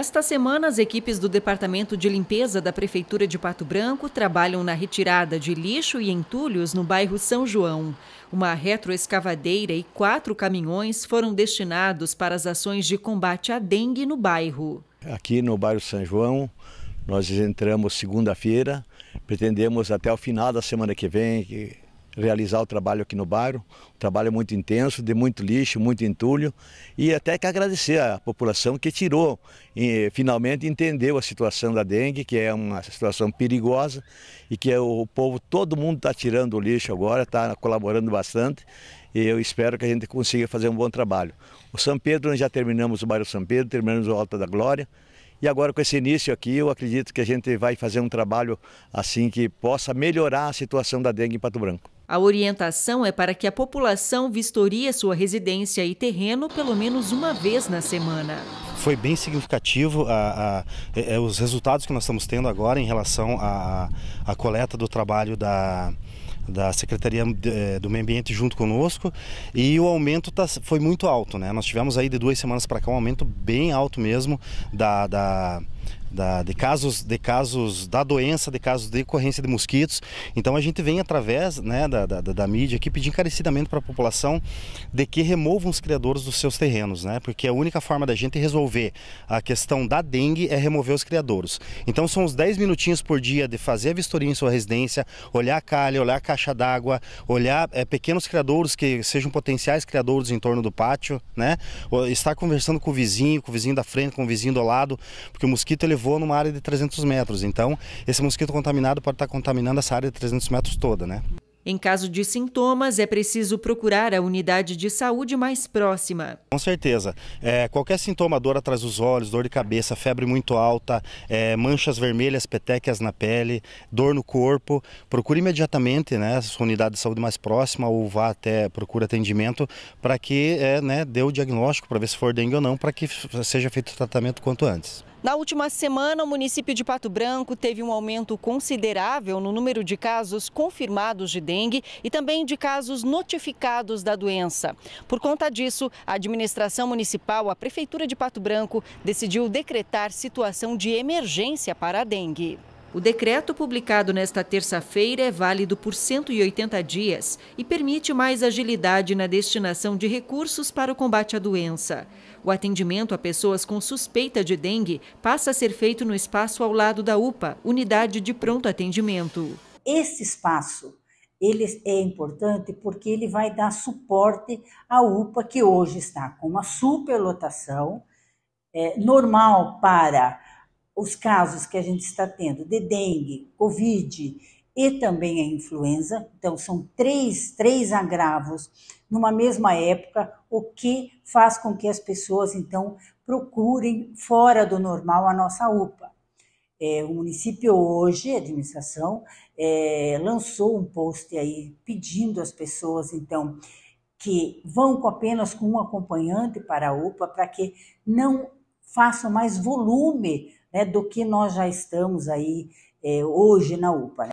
Esta semana, as equipes do Departamento de Limpeza da Prefeitura de Pato Branco trabalham na retirada de lixo e entulhos no bairro São João. Uma retroescavadeira e quatro caminhões foram destinados para as ações de combate à dengue no bairro. Aqui no bairro São João, nós entramos segunda-feira, pretendemos até o final da semana que vem realizar o trabalho aqui no bairro. Um trabalho muito intenso, de muito lixo, muito entulho. E até que agradecer à população que tirou, e, finalmente entendeu a situação da dengue, que é uma situação perigosa e que é o povo, todo mundo está tirando o lixo agora, está colaborando bastante. E eu espero que a gente consiga fazer um bom trabalho. O São Pedro, nós já terminamos o bairro São Pedro, terminamos o Alta da Glória. E agora com esse início aqui, eu acredito que a gente vai fazer um trabalho assim que possa melhorar a situação da dengue em Pato Branco. A orientação é para que a população vistorie sua residência e terreno pelo menos uma vez na semana. Foi bem significativo a, a, a, é, é, os resultados que nós estamos tendo agora em relação à coleta do trabalho da, da Secretaria é, do Meio Ambiente junto conosco e o aumento tá, foi muito alto, né? Nós tivemos aí de duas semanas para cá um aumento bem alto mesmo da, da da, de casos de casos da doença, de casos de ocorrência de mosquitos. Então a gente vem através né, da, da, da mídia aqui pedir encarecidamente para a população de que removam os criadores dos seus terrenos, né? Porque a única forma da gente resolver a questão da dengue é remover os criadores. Então são os 10 minutinhos por dia de fazer a vistoria em sua residência, olhar a calha, olhar a caixa d'água, olhar é, pequenos criadores que sejam potenciais criadores em torno do pátio, né? Estar conversando com o vizinho, com o vizinho da frente, com o vizinho do lado, porque o mosquito mosquito ele numa área de 300 metros, então esse mosquito contaminado pode estar contaminando essa área de 300 metros toda, né? Em caso de sintomas, é preciso procurar a unidade de saúde mais próxima. Com certeza. É, qualquer sintoma, dor atrás dos olhos, dor de cabeça, febre muito alta, é, manchas vermelhas, petequias na pele, dor no corpo, procure imediatamente né, a sua unidade de saúde mais próxima ou vá até, procure atendimento para que é, né, dê o diagnóstico para ver se for dengue ou não, para que seja feito o tratamento quanto antes. Na última semana, o município de Pato Branco teve um aumento considerável no número de casos confirmados de dengue e também de casos notificados da doença. Por conta disso, a administração municipal, a Prefeitura de Pato Branco, decidiu decretar situação de emergência para a dengue. O decreto publicado nesta terça-feira é válido por 180 dias e permite mais agilidade na destinação de recursos para o combate à doença. O atendimento a pessoas com suspeita de dengue passa a ser feito no espaço ao lado da UPA, Unidade de Pronto Atendimento. Esse espaço ele é importante porque ele vai dar suporte à UPA que hoje está com uma superlotação é, normal para os casos que a gente está tendo de dengue, covid e também a influenza. Então, são três, três agravos numa mesma época, o que faz com que as pessoas, então, procurem fora do normal a nossa UPA. É, o município hoje, a administração, é, lançou um post aí pedindo às pessoas, então, que vão com apenas com um acompanhante para a UPA para que não façam mais volume né, do que nós já estamos aí é, hoje na UPA. Né?